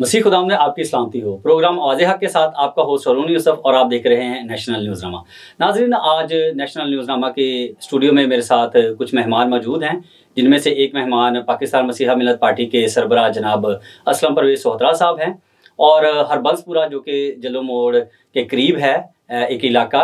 मसीह खुदाम ने आपकी सलामती हो प्रोग्राम आवाज हक के साथ आपका होस्ट सलोनी यूसफ और आप देख रहे हैं नेशनल नामा नाजरीन आज नेशनल न्यूज नामा के स्टूडियो में मेरे साथ कुछ मेहमान मौजूद हैं जिनमें से एक मेहमान पाकिस्तान मसीहा मिलत पार्टी के सरबरा जनाब असलम परवेज सोहतरा साहब हैं और हरबंसपुरा जो कि जलो मोड़ के करीब है एक इलाका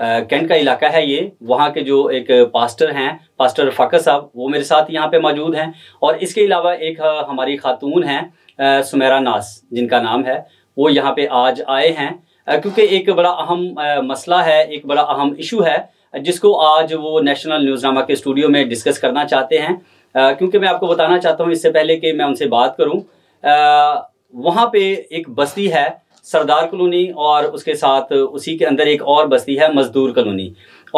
कैंट का इलाका है ये वहाँ के जो एक पास्टर हैं पास्टर फ़ाकत साहब वो मेरे साथ यहाँ पे मौजूद हैं और इसके अलावा एक हमारी खातून हैं सुमेरा नास जिनका नाम है वो यहाँ पे आज आए हैं क्योंकि एक बड़ा अहम मसला है एक बड़ा अहम इशू है जिसको आज वो नेशनल न्यूज़नामा के स्टूडियो में डिस्कस करना चाहते हैं क्योंकि मैं आपको बताना चाहता हूँ इससे पहले कि मैं उनसे बात करूँ वहाँ पे एक बस्ती है सरदार कॉलोनी और उसके साथ उसी के अंदर एक और बस्ती है मजदूर कॉलोनी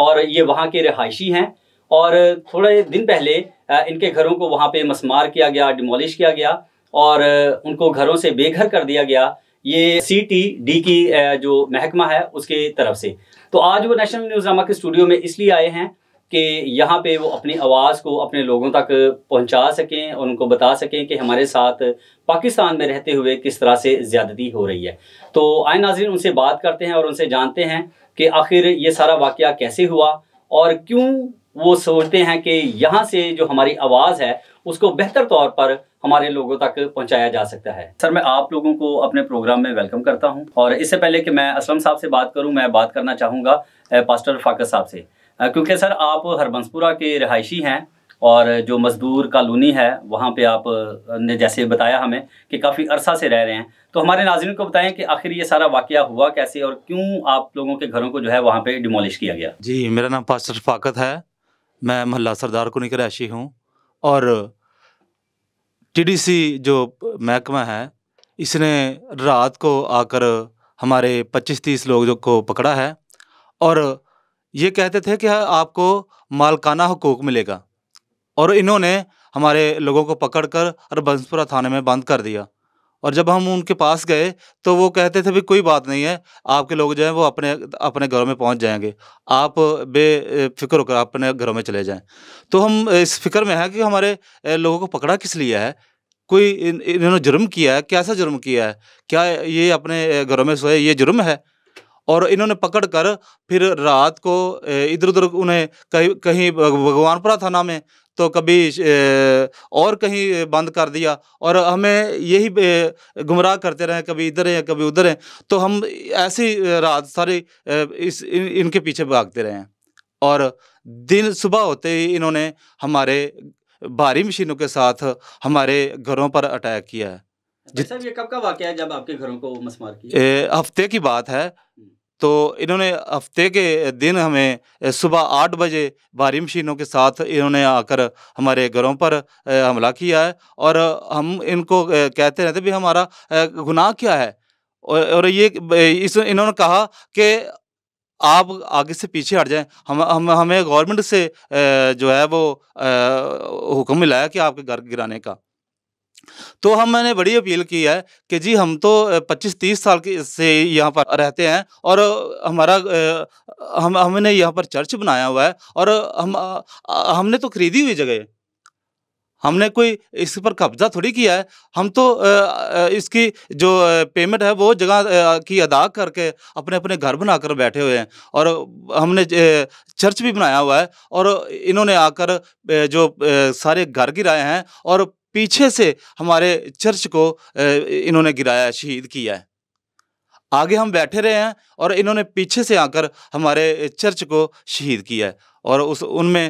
और ये वहाँ के रिहायशी हैं और थोड़े दिन पहले इनके घरों को वहाँ पे मसमार किया गया डिमोलिश किया गया और उनको घरों से बेघर कर दिया गया ये सी टी डी की जो महकमा है उसके तरफ से तो आज वो नेशनल नामा के स्टूडियो में इसलिए आए हैं कि यहाँ पे वो अपनी आवाज़ को अपने लोगों तक पहुँचा सकें और उनको बता सकें कि हमारे साथ पाकिस्तान में रहते हुए किस तरह से ज़्यादती हो रही है तो आए नाजरन उनसे बात करते हैं और उनसे जानते हैं कि आखिर ये सारा वाक़ कैसे हुआ और क्यों वो सोचते हैं कि यहाँ से जो हमारी आवाज़ है उसको बेहतर तौर पर हमारे लोगों तक पहुंचाया जा सकता है सर मैं आप लोगों को अपने प्रोग्राम में वेलकम करता हूं और इससे पहले कि मैं असलम साहब से बात करूं मैं बात करना चाहूंगा पास्टर फाकत साहब से क्योंकि सर आप हरबंसपुरा के रहायशी हैं और जो मजदूर कॉलोनी है वहाँ पे आप ने जैसे बताया हमें कि काफ़ी अरसा से रह रहे हैं तो हमारे नाजरन को बताएं कि आखिर ये सारा वाक़ हुआ कैसे और क्यों आप लोगों के घरों को जो है वहाँ पे डिमोलिश किया गया जी मेरा नाम पास्टर फाकत है मैं मोहल्ला सरदार को निकर ऐशी हूँ और टीडीसी जो महकमा है इसने रात को आकर हमारे 25-30 जो को पकड़ा है और ये कहते थे कि आपको मालकाना हकूक मिलेगा और इन्होंने हमारे लोगों को पकड़कर और बंसपुरा थाने में बंद कर दिया और जब हम उनके पास गए तो वो कहते थे भी कोई बात नहीं है आपके लोग जो हैं वो अपने अपने घरों में पहुंच जाएंगे आप बेफिक्र होकर अपने घरों में चले जाएं तो हम इस फिक्र में हैं कि हमारे लोगों को पकड़ा किस लिए है कोई इन, इन्होंने जुर्म किया है कैसा जुर्म किया है क्या ये अपने घरों में सोए ये जुर्म है और इन्होंने पकड़ कर फिर रात को इधर उधर उन्हें कहीं कहीं भगवानपुरा थाना में तो कभी और कहीं बंद कर दिया और हमें यही गुमराह करते रहे कभी इधर हैं कभी उधर हैं तो हम ऐसी रात सारी इस इन, इनके पीछे भागते रहे हैं और दिन सुबह होते ही इन्होंने हमारे भारी मशीनों के साथ हमारे घरों पर अटैक किया है अच्छा, ये कब का वाक्य है जब आपके घरों को मसमार किया हफ्ते की बात है हम्म। तो इन्होंने हफ्ते के दिन हमें सुबह आठ बजे भारी मशीनों के साथ इन्होंने आकर हमारे घरों पर हमला किया है और हम इनको कहते रहते भी हमारा गुनाह क्या है और ये इस इन्होंने कहा कि आप आगे से पीछे हट जाएं हम हम हमें गवर्नमेंट से जो है वो हुक्म मिला है कि आपके घर गिराने का तो हम मैंने बड़ी अपील की है कि जी हम तो 25-30 साल के से यहाँ पर रहते हैं और हमारा हम हमने यहाँ पर चर्च बनाया हुआ है और हम हमने तो खरीदी हुई जगह हमने कोई इस पर कब्जा थोड़ी किया है हम तो इसकी जो पेमेंट है वो जगह की अदा करके अपने अपने घर बनाकर बैठे हुए हैं और हमने चर्च भी बनाया हुआ है और इन्होंने आकर जो सारे घर गिराए हैं और पीछे से हमारे चर्च को इन्होंने गिराया शहीद किया है आगे हम बैठे रहे हैं और इन्होंने पीछे से आकर हमारे चर्च को शहीद किया है और उस उनमें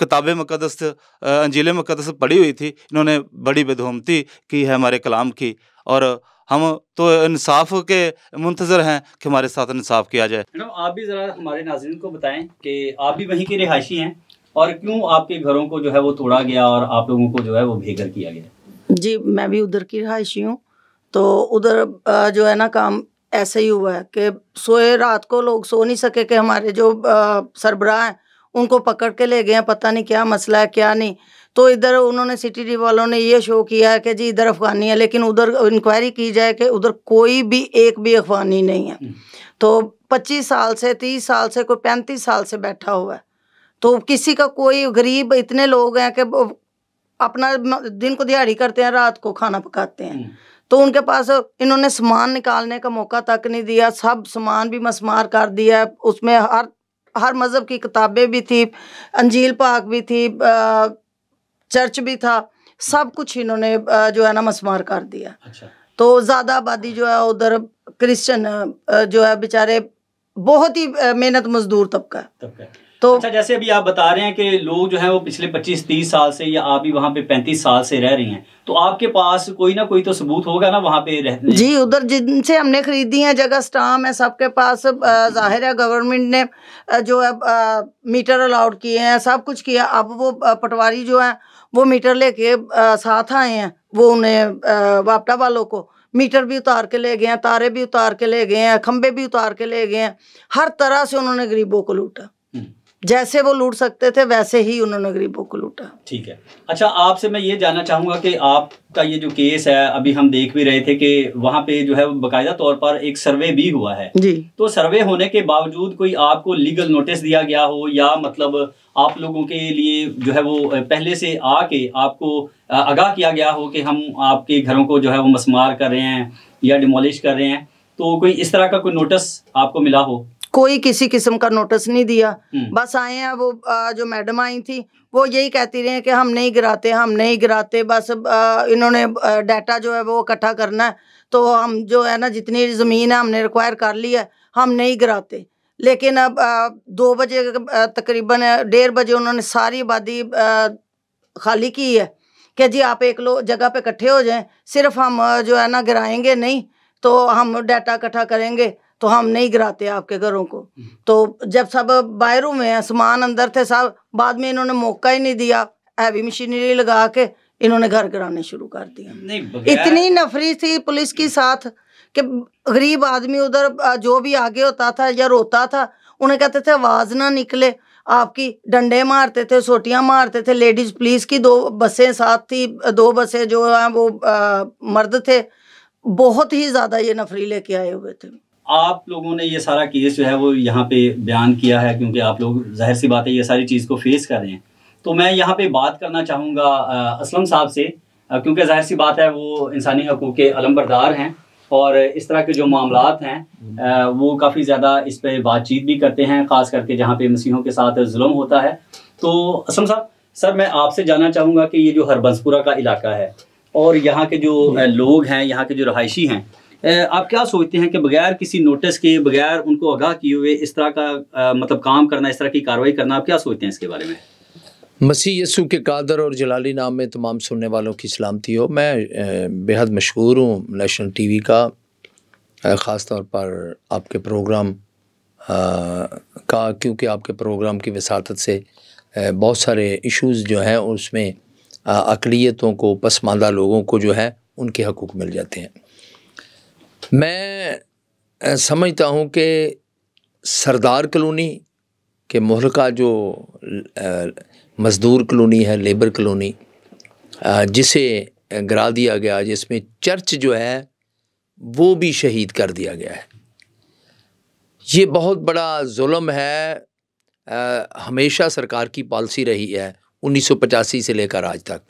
किताबें मुकदस अंजील मुकदस पढ़ी हुई थी इन्होंने बड़ी बेदहमती की है हमारे कलाम की और हम तो इंसाफ के मुंतजर हैं कि हमारे साथ इंसाफ किया जाए मैडम आप भी ज़रा हमारे नाजरन को बताएं कि आप भी वहीं के रिहायशी हैं और क्यों आपके घरों को जो है वो तोड़ा गया और आप लोगों को जो है वो भेगर किया गया जी मैं भी उधर की रहायशी हूँ तो उधर जो है ना काम ऐसे ही हुआ है कि सोए रात को लोग सो नहीं सके कि हमारे जो सरबराह हैं उनको पकड़ के ले गए हैं पता नहीं क्या मसला है क्या नहीं तो इधर उन्होंने सिटी डी वालों ने ये शो किया है कि जी इधर अफगानी है लेकिन उधर इंक्वायरी की जाए कि उधर कोई भी एक भी अफगानी नहीं है हम्म। तो 25 साल से 30 साल से कोई 35 साल से बैठा हुआ है तो किसी का कोई गरीब इतने लोग हैं कि अपना दिन को दिहाड़ी करते हैं रात को खाना पकाते हैं हम्म। तो उनके पास इन्होंने सामान निकालने का मौका तक नहीं दिया सब सामान भी मसमार कर दिया उसमें हर हर मज़हब की किताबें भी थी अंजील पाक भी थी चर्च भी था सब कुछ इन्होंने जो है ना मसमार कर दिया अच्छा। तो ज़्यादा आबादी जो है उधर क्रिश्चियन जो है बेचारे बहुत ही मेहनत मजदूर तबका है तो अच्छा जैसे अभी आप बता रहे हैं कि लोग जो है वो पिछले 25-30 साल से या आप भी वहाँ पे 35 साल से रह रही हैं तो आपके पास कोई ना कोई तो सबूत होगा ना वहाँ पे रहने जी उधर जिनसे हमने खरीदी है जगह स्टाम है सबके पास जाहिर है गवर्नमेंट ने जो है मीटर अलाउड किए हैं सब कुछ किया अब वो पटवारी जो है वो मीटर लेके साथ आए हैं वो उन्हें वापटा वालों को मीटर भी उतार के ले गए हैं तारे भी उतार के ले गए हैं खंबे भी उतार के ले गए हैं हर तरह से उन्होंने गरीबों को लूटा हम्म। जैसे वो लूट सकते थे वैसे ही उन्होंने गरीबों को लूटा ठीक है अच्छा आपसे मैं ये जानना चाहूंगा कि आपका ये जो केस है अभी हम देख भी रहे थे कि वहाँ पे जो है बकायदा तौर पर एक सर्वे भी हुआ है जी तो सर्वे होने के बावजूद कोई आपको लीगल नोटिस दिया गया हो या मतलब आप लोगों के लिए जो है वो पहले से आके आपको आगाह किया गया हो कि हम आपके घरों को जो है वो मसमार कर रहे हैं या डिमोलिश कर रहे हैं तो कोई इस तरह का कोई नोटिस आपको मिला हो कोई किसी किस्म का नोटिस नहीं दिया हम्म। बस आए हैं वो जो मैडम आई थी वो यही कहती रही कि हम नहीं गिराते हम नहीं गिराते बस इन्होंने डाटा जो है वो इकट्ठा करना है तो हम जो है ना जितनी ज़मीन है हमने रिक्वायर कर ली है हम नहीं गिराते लेकिन अब दो बजे तकरीबन डेढ़ बजे उन्होंने सारी आबादी खाली की है कि जी आप एक लो जगह पे इकट्ठे हो जाएं सिर्फ हम जो है ना गिराएंगे नहीं तो हम डाटा इकट्ठा करेंगे तो हम नहीं गिराते आपके घरों को हम्म। तो जब सब बाहरों में सामान अंदर थे सब बाद में इन्होंने मौका ही नहीं दिया हैवी मशीनरी लगा के इन्होंने घर गिराने शुरू कर दिया इतनी नफरी थी पुलिस के साथ कि गरीब आदमी उधर जो भी आगे होता था या रोता था उन्हें कहते थे आवाज़ ना निकले आपकी डंडे मारते थे सोटियां मारते थे लेडीज़ पुलिस की दो बसें साथ थी दो बसें जो हैं वो आ, मर्द थे बहुत ही ज़्यादा ये नफरी लेके आए हुए थे आप लोगों ने ये सारा केस जो है वो यहाँ पे बयान किया है क्योंकि आप लोग जाहिर सी बात है ये सारी चीज़ को फेस कर रहे हैं तो मैं यहाँ पे बात करना चाहूँगा असलम साहब से क्योंकि जाहिर सी बात है वो इंसानी हकूक़ के अलम्बरदार हैं और इस तरह के जो मामला हैं वो काफ़ी ज़्यादा इस पर बातचीत भी करते हैं ख़ास करके जहाँ पे मसीहों के साथ जुल्म होता है तो असलम साहब सर मैं आपसे जानना चाहूँगा कि ये जो हरबंसपुरा का इलाका है और यहाँ के जो लोग हैं यहाँ के जो रहायशी हैं आप क्या सोचते हैं कि बगैर किसी नोटिस के बगैर उनको आगाह किए हुए इस तरह का मतलब काम करना इस तरह की कार्रवाई करना आप क्या सोचते हैं इसके बारे में मसीह यसु के कादर और जलाली नाम में तमाम सुनने वालों की सलामती हो मैं बेहद मशहूर हूँ नेशनल टीवी का ख़ास तौर पर आपके प्रोग्राम का क्योंकि आपके प्रोग्राम की वसात से बहुत सारे इश्यूज़ जो हैं उसमें अकलीतों को पसमानदा लोगों को जो है उनके हकूक़ मिल जाते हैं मैं समझता हूँ कि सरदार कलोनी के मोहल का जो मज़दूर कलोनी है लेबर कलोनी जिसे गिरा दिया गया जिसमें चर्च जो है वो भी शहीद कर दिया गया है ये बहुत बड़ा जुल्म है आ, हमेशा सरकार की पॉलिसी रही है 1985 से लेकर आज तक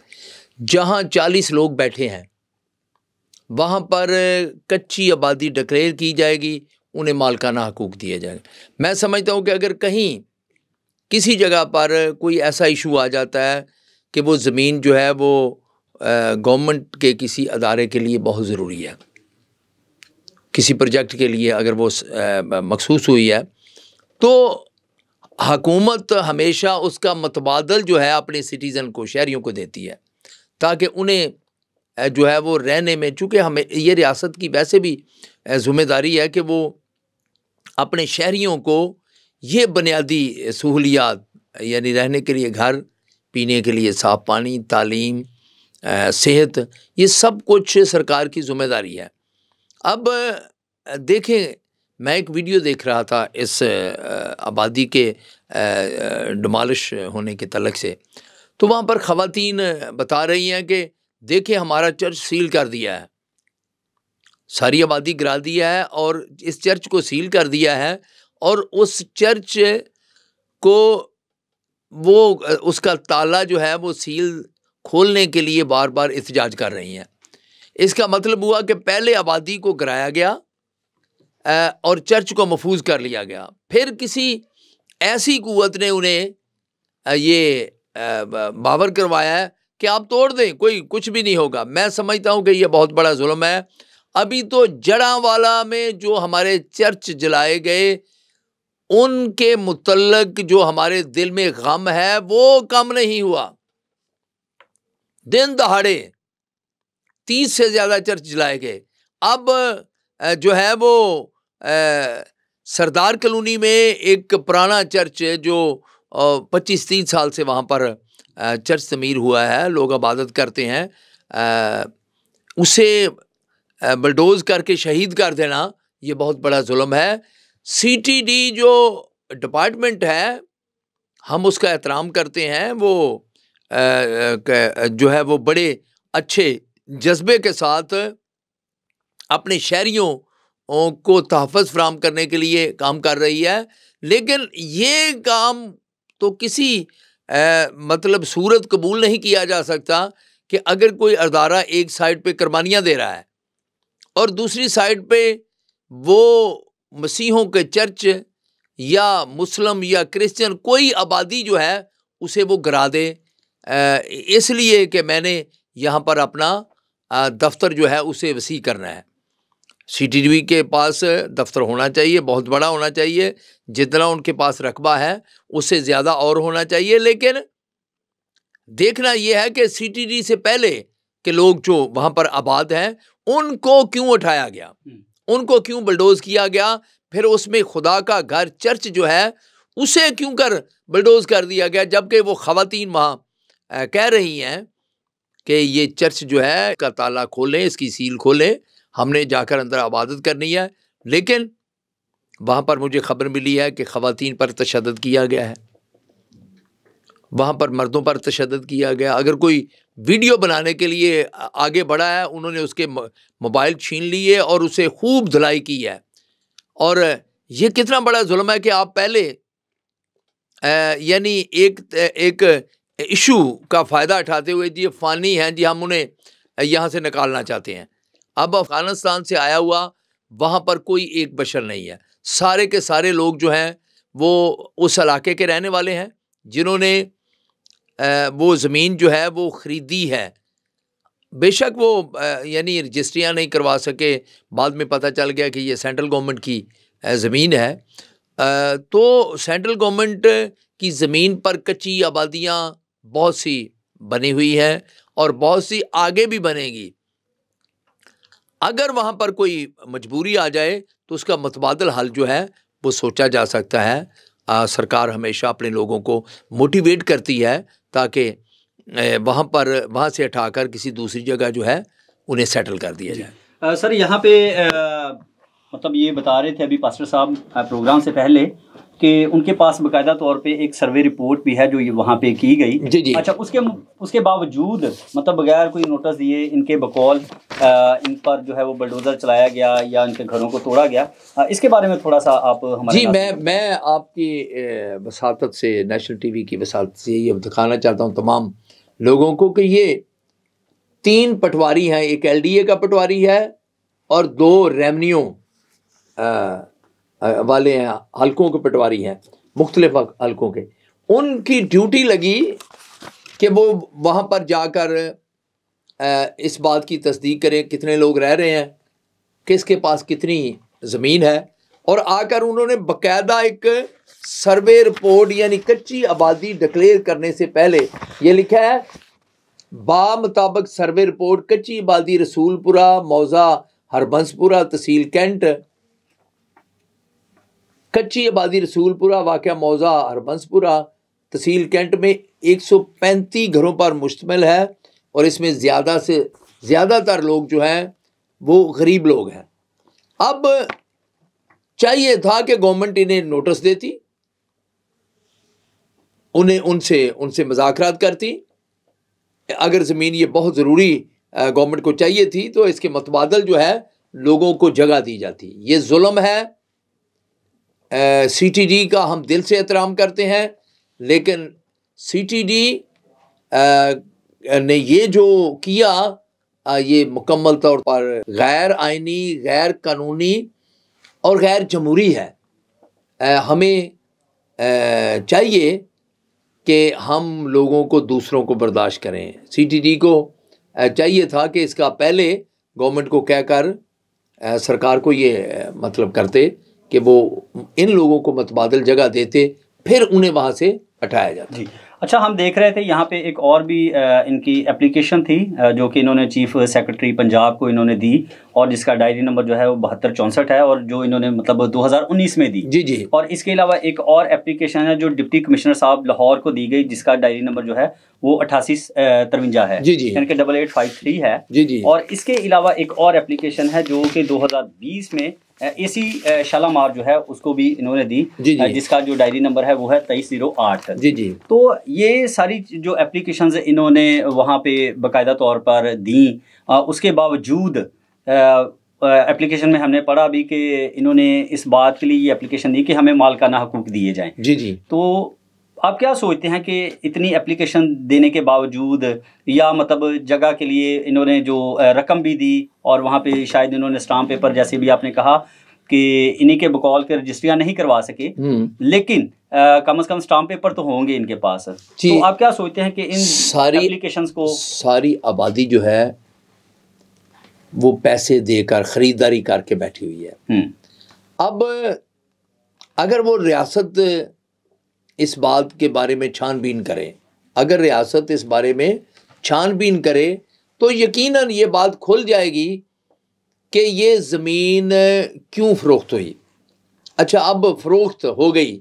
जहाँ 40 लोग बैठे हैं वहाँ पर कच्ची आबादी डिक्लेयर की जाएगी उन्हें मालकाना हकूक दिए जाएंगे मैं समझता हूँ कि अगर कहीं किसी जगह पर कोई ऐसा इशू आ जाता है कि वो ज़मीन जो है वो गवर्नमेंट के किसी अदारे के लिए बहुत ज़रूरी है किसी प्रोजेक्ट के लिए अगर वो मखसूस हुई है तो हकूमत हमेशा उसका मतबादल जो है अपने सिटीज़न को शहरीों को देती है ताकि उन्हें जो है वो रहने में चूँकि हमें ये रियासत की वैसे भी ज़िम्मेदारी है कि वो अपने शहरीों को ये बुनियादी सहूलियात यानी रहने के लिए घर पीने के लिए साफ़ पानी तालीम सेहत ये सब कुछ सरकार की ज़िम्मेदारी है अब देखें मैं एक वीडियो देख रहा था इस आबादी के डमालिश होने के तलक से तो वहाँ पर ख़वातीन बता रही हैं कि देखिए हमारा चर्च सील कर दिया है सारी आबादी गिरा दिया है और इस चर्च को सील कर दिया है और उस चर्च को वो उसका ताला जो है वो सील खोलने के लिए बार बार एहतजाज कर रही हैं इसका मतलब हुआ कि पहले आबादी को गिराया गया और चर्च को महफूज कर लिया गया फिर किसी ऐसी कुत ने उन्हें ये बावर करवाया है कि आप तोड़ दें कोई कुछ भी नहीं होगा मैं समझता हूँ कि यह बहुत बड़ा जुल्म है अभी तो जड़ा वाला में जो हमारे चर्च जलाए गए उनके मुतलक जो हमारे दिल में गम है वो कम नहीं हुआ दिन दहाड़े तीस से ज़्यादा चर्च जलाए गए अब जो है वो सरदार कलोनी में एक पुराना चर्च है जो पच्चीस तीस साल से वहाँ पर चर्च तमीर हुआ है लोग आबादत करते हैं उसे बलडोज करके शहीद कर देना ये बहुत बड़ा जुल्म है सीटीडी जो डिपार्टमेंट है हम उसका एहतराम करते हैं वो जो है वो बड़े अच्छे जज्बे के साथ अपने शहरीों को तहफ़ फ्राहम करने के लिए काम कर रही है लेकिन ये काम तो किसी मतलब सूरत कबूल नहीं किया जा सकता कि अगर कोई अदारा एक साइड पे कुर्बानियाँ दे रहा है और दूसरी साइड पे वो मसीहों के चर्च या मुस्लिम या क्रिश्चियन कोई आबादी जो है उसे वो गिरा दे इसलिए कि मैंने यहाँ पर अपना दफ्तर जो है उसे वसी करना है सीटीवी के पास दफ्तर होना चाहिए बहुत बड़ा होना चाहिए जितना उनके पास रकबा है उससे ज़्यादा और होना चाहिए लेकिन देखना यह है कि सीटीडी से पहले के लोग जो वहाँ पर आबाद हैं उनको क्यों उठाया गया हम्म। उनको क्यों बलडोज किया गया फिर उसमें खुदा का घर चर्च जो है उसे क्यों कर बलडोज कर दिया गया जबकि वो खातन वहाँ कह रही हैं कि ये चर्च जो है का ताला खोलें इसकी सील खोलें हमने जाकर अंदर आबादत करनी है लेकिन वहाँ पर मुझे खबर मिली है कि ख़वान पर तशद किया गया है वहाँ पर मर्दों पर तशद किया गया अगर कोई वीडियो बनाने के लिए आगे बढ़ा है उन्होंने उसके मोबाइल छीन लिए और उसे खूब धुलाई की है और ये कितना बड़ा जुल्म है कि आप पहले यानी एक एक इशू का फ़ायदा उठाते हुए जी फ़ानी हैं जी हम उन्हें यहाँ से निकालना चाहते हैं अब अफगानिस्तान से आया हुआ वहाँ पर कोई एक बशर नहीं है सारे के सारे लोग जो हैं वो उस इलाके के रहने वाले हैं जिन्होंने वो ज़मीन जो है वो ख़रीदी है बेशक वो यानी रजिस्ट्रियाँ नहीं करवा सके बाद में पता चल गया कि ये सेंट्रल गवर्नमेंट की ज़मीन है तो सेंट्रल गवर्नमेंट की ज़मीन पर कच्ची आबादियाँ बहुत सी बनी हुई हैं और बहुत सी आगे भी बनेगी अगर वहाँ पर कोई मजबूरी आ जाए तो उसका मतबादल हल जो है वो सोचा जा सकता है आ, सरकार हमेशा अपने लोगों को मोटिवेट करती है ताकि वहाँ पर वहाँ से हटाकर किसी दूसरी जगह जो है उन्हें सेटल कर दिया जाए आ, सर यहाँ पे आ, मतलब ये बता रहे थे अभी पास्टर साहब प्रोग्राम से पहले कि उनके पास बकायदा तौर पे एक सर्वे रिपोर्ट भी है जो ये वहाँ पे की गई जी जी अच्छा उसके उसके बावजूद मतलब बगैर कोई नोटिस दिए इनके बकौल इन पर जो है वो बलडोजर चलाया गया या इनके घरों को तोड़ा गया आ, इसके बारे में थोड़ा सा आप हमारे जी मैं मैं आपकी वसालत से नेशनल टी की वसालत से ये दिखाना चाहता हूँ तमाम लोगों को कि ये तीन पटवारी हैं एक एल का पटवारी है और दो रेमनियों वाले हैं हलकों के पटवारी हैं मुख्तलिफ हलकों के उनकी ड्यूटी लगी कि वो वहाँ पर जाकर इस बात की तस्दीक करें कितने लोग रह रहे हैं किसके पास कितनी ज़मीन है और आकर उन्होंने बकायदा एक सर्वे रिपोर्ट यानी कच्ची आबादी डिक्लेयर करने से पहले ये लिखा है बा मुताबक़ सर्वे रिपोर्ट कच्ची आबादी रसूलपुरा मौजा हरबंसपुरा तहसील कैंट कच्ची आबादी रसूलपुरा वाक़ मौज़ा हरबंसपुरा तहसील कैंट में एक सौ पैंतीस घरों पर मुश्तमल है और इसमें ज़्यादा से ज़्यादातर लोग जो हैं वो गरीब लोग हैं अब चाहिए था कि गवर्नमेंट इन्हें नोटिस देती उन्हें उनसे उनसे मजाकरात करती अगर ज़मीन ये बहुत ज़रूरी गवर्नमेंट को चाहिए थी तो इसके मतबादल जो है लोगों को जगह दी जाती ये जुल्म है सी टी डी का हम दिल से एहतराम करते हैं लेकिन सी टी डी ने ये जो किया आ, ये मुकम्मल तौर पर गैर आइनी गैर कानूनी और गैर जमहूरी है आ, हमें आ, चाहिए कि हम लोगों को दूसरों को बर्दाश्त करें सी टी डी को चाहिए था कि इसका पहले गवर्नमेंट को कहकर सरकार को ये मतलब करते कि वो इन लोगों को मतबादल जगह देते फिर उन्हें वहाँ से हटाया जाता जी अच्छा हम देख रहे थे यहाँ पे एक और भी इनकी एप्लीकेशन थी जो कि इन्होंने चीफ सेक्रेटरी पंजाब को इन्होंने दी और जिसका डायरी नंबर जो है वो बहत्तर चौंसठ है और जो इन्होंने मतलब 2019 में दी जी जी और इसके अलावा एक और एप्लीकेशन है जो डिप्टी कमिश्नर साहब लाहौर को दी गई जिसका डायरी नंबर जो है वो अठासी तरवंजा है जी जी यानी कि डबल एट फाइव थ्री है जी जी और इसके अलावा एक और एप्लीकेशन है जो कि 2020 में सी शालामार जो है उसको भी इन्होंने दी जी जी। जिसका जो डायरी नंबर है वो है तेईस जीरो आठ जी जी तो ये सारी जो एप्लीकेशन इन्होंने वहाँ पे बकायदा तौर पर दी उसके बावजूद एप्लीकेशन में हमने पढ़ा अभी कि इन्होंने इस बात के लिए ये एप्लीकेशन दी कि हमें मालकाना हकूक दिए जाएं जी जी तो आप क्या सोचते हैं कि इतनी एप्लीकेशन देने के बावजूद या मतलब जगह के लिए इन्होंने जो रकम भी दी और वहाँ पे शायद इन्होंने स्टाम्प पेपर जैसे भी आपने कहा कि इन्हीं के बकौल के रजिस्ट्रियाँ नहीं करवा सके हम्म। लेकिन आ, कम अज़ कम स्टाम्प पेपर तो होंगे इनके पास तो आप क्या सोचते हैं कि इन सारी एप्लीकेशन को सारी आबादी जो है वो पैसे देकर ख़रीदारी करके बैठी हुई है हम्म। अब अगर वो रियासत इस बात के बारे में छानबीन करे अगर रियासत इस बारे में छानबीन करे तो यकीनन ये बात खुल जाएगी कि ये ज़मीन क्यों फ़रोख्त हुई अच्छा अब फ़रोख्त हो गई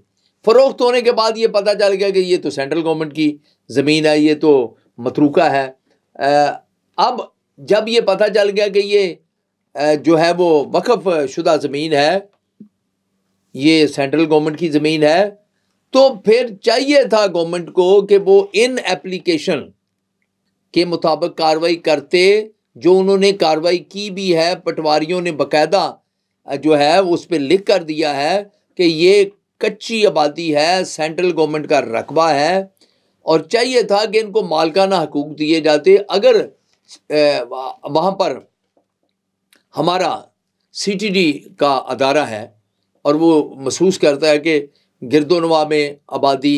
फ़रोख्त होने के बाद ये पता चल गया कि ये तो सेंट्रल गवर्नमेंट की ज़मीन है ये तो मतरूका है अब जब ये पता चल गया कि ये जो है वो वक़ शुदा ज़मीन है ये सेंट्रल गवर्नमेंट की ज़मीन है तो फिर चाहिए था गवर्नमेंट को कि वो इन एप्लीकेशन के मुताबिक कार्रवाई करते जो उन्होंने कार्रवाई की भी है पटवारियों ने बकायदा जो है उस पर लिख कर दिया है कि ये कच्ची आबादी है सेंट्रल गवर्नमेंट का रकबा है और चाहिए था कि इनको मालकाना हकूक दिए जाते अगर वहाँ पर हमारा सीटीडी का अदारा है और वो महसूस करता है कि गिरदोनवा में आबादी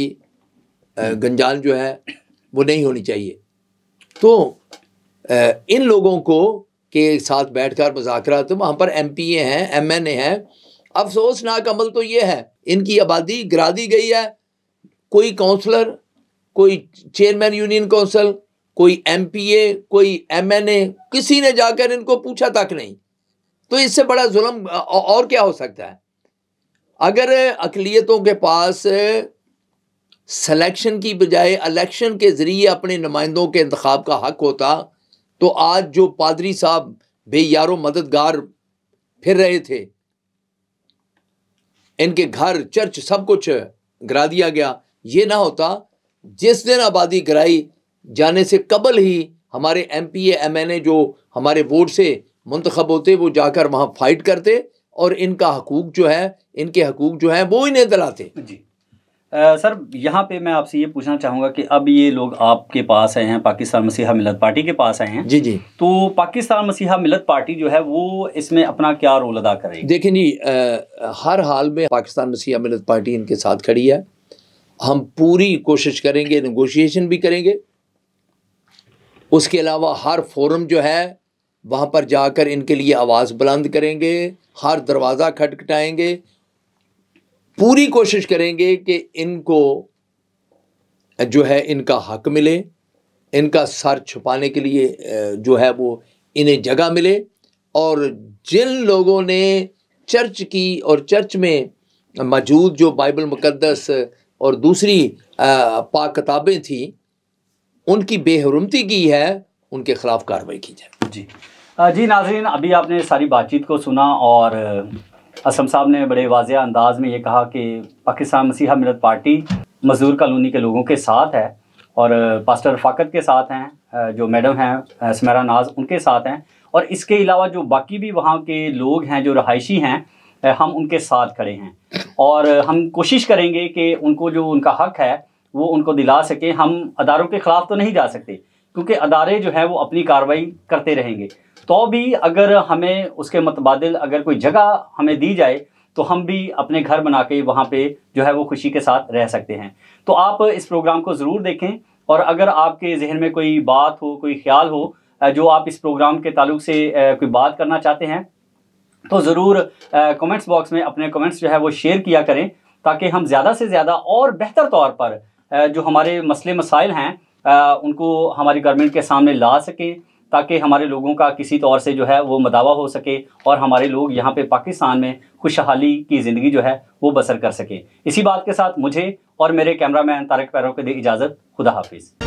गंजान जो है वो नहीं होनी चाहिए तो इन लोगों को के साथ बैठकर कर तो वहाँ पर एम पी ए हैं एम एन ए हैं अफसोसनाक अमल तो ये है इनकी आबादी गिरा दी गई है कोई काउंसलर कोई चेयरमैन यूनियन काउंसल कोई एमपीए कोई एमएनए किसी ने जाकर इनको पूछा तक नहीं तो इससे बड़ा जुल्म और क्या हो सकता है अगर अकलीतों के पास सिलेक्शन की बजाय इलेक्शन के ज़रिए अपने नुमाइंदों के इंतखब का हक होता तो आज जो पादरी साहब बेयारो मददगार फिर रहे थे इनके घर चर्च सब कुछ गिरा दिया गया ये ना होता जिस दिन आबादी गिराई जाने से कबल ही हमारे M P M N A जो हमारे वोट से मंतखब होते वो जाकर वहाँ फाइट करते और इनका हकूक जो है इनके हकूक जो है वो इन्हें दिलाते जी आ, सर यहाँ पे मैं आपसे ये पूछना चाहूँगा कि अब ये लोग आपके पास आए हैं पाकिस्तान मसीहा मिलत पार्टी के पास आए हैं जी जी तो पाकिस्तान मसीहा मिलत पार्टी जो है वो इसमें अपना क्या रोल अदा करेगी जी आ, हर हाल में पाकिस्तान मसीहा मिलत पार्टी इनके साथ खड़ी है हम पूरी कोशिश करेंगे नगोशिएशन भी करेंगे उसके अलावा हर फोरम जो है वहाँ पर जाकर इनके लिए आवाज़ बुलंद करेंगे हर दरवाज़ा खटखटाएंगे पूरी कोशिश करेंगे कि इनको जो है इनका हक मिले इनका सर छुपाने के लिए जो है वो इन्हें जगह मिले और जिन लोगों ने चर्च की और चर्च में मौजूद जो बाइबल मुकद्दस और दूसरी पाक किताबें थीं उनकी बेहरमती की है उनके खिलाफ कार्रवाई की जाए जी जी नाजरीन अभी आपने सारी बातचीत को सुना और असम साहब ने बड़े वाजिया अंदाज में ये कहा कि पाकिस्तान मसीहा मिलत पार्टी मजदूर कॉलोनी के लोगों के साथ है और पास्टर फाकत के साथ हैं जो मैडम हैं समरा नाज उनके साथ हैं और इसके अलावा जो बाकी भी वहाँ के लोग हैं जो रहायशी हैं हम उनके साथ खड़े हैं और हम कोशिश करेंगे कि उनको जो उनका हक है वो उनको दिला सकें हम अदारों के ख़िलाफ़ तो नहीं जा सकते क्योंकि अदारे जो हैं वो अपनी कार्रवाई करते रहेंगे तो भी अगर हमें उसके मतबादल अगर कोई जगह हमें दी जाए तो हम भी अपने घर बना के वहाँ पे जो है वो खुशी के साथ रह सकते हैं तो आप इस प्रोग्राम को ज़रूर देखें और अगर आपके जहन में कोई बात हो कोई ख्याल हो जो आप इस प्रोग्राम के ताल्लुक से कोई बात करना चाहते हैं तो ज़रूर कमेंट्स बॉक्स में अपने कमेंट्स जो है वो शेयर किया करें ताकि हम ज़्यादा से ज़्यादा और बेहतर तौर पर जो हमारे मसले मसाइल हैं उनको हमारी गवर्नमेंट के सामने ला सकें ताकि हमारे लोगों का किसी तौर से जो है वो मदावा हो सके और हमारे लोग यहाँ पे पाकिस्तान में खुशहाली की ज़िंदगी जो है वो बसर कर सके इसी बात के साथ मुझे और मेरे कैमरामैन तारक पैरों के दी इजाज़त खुदा हाफिज़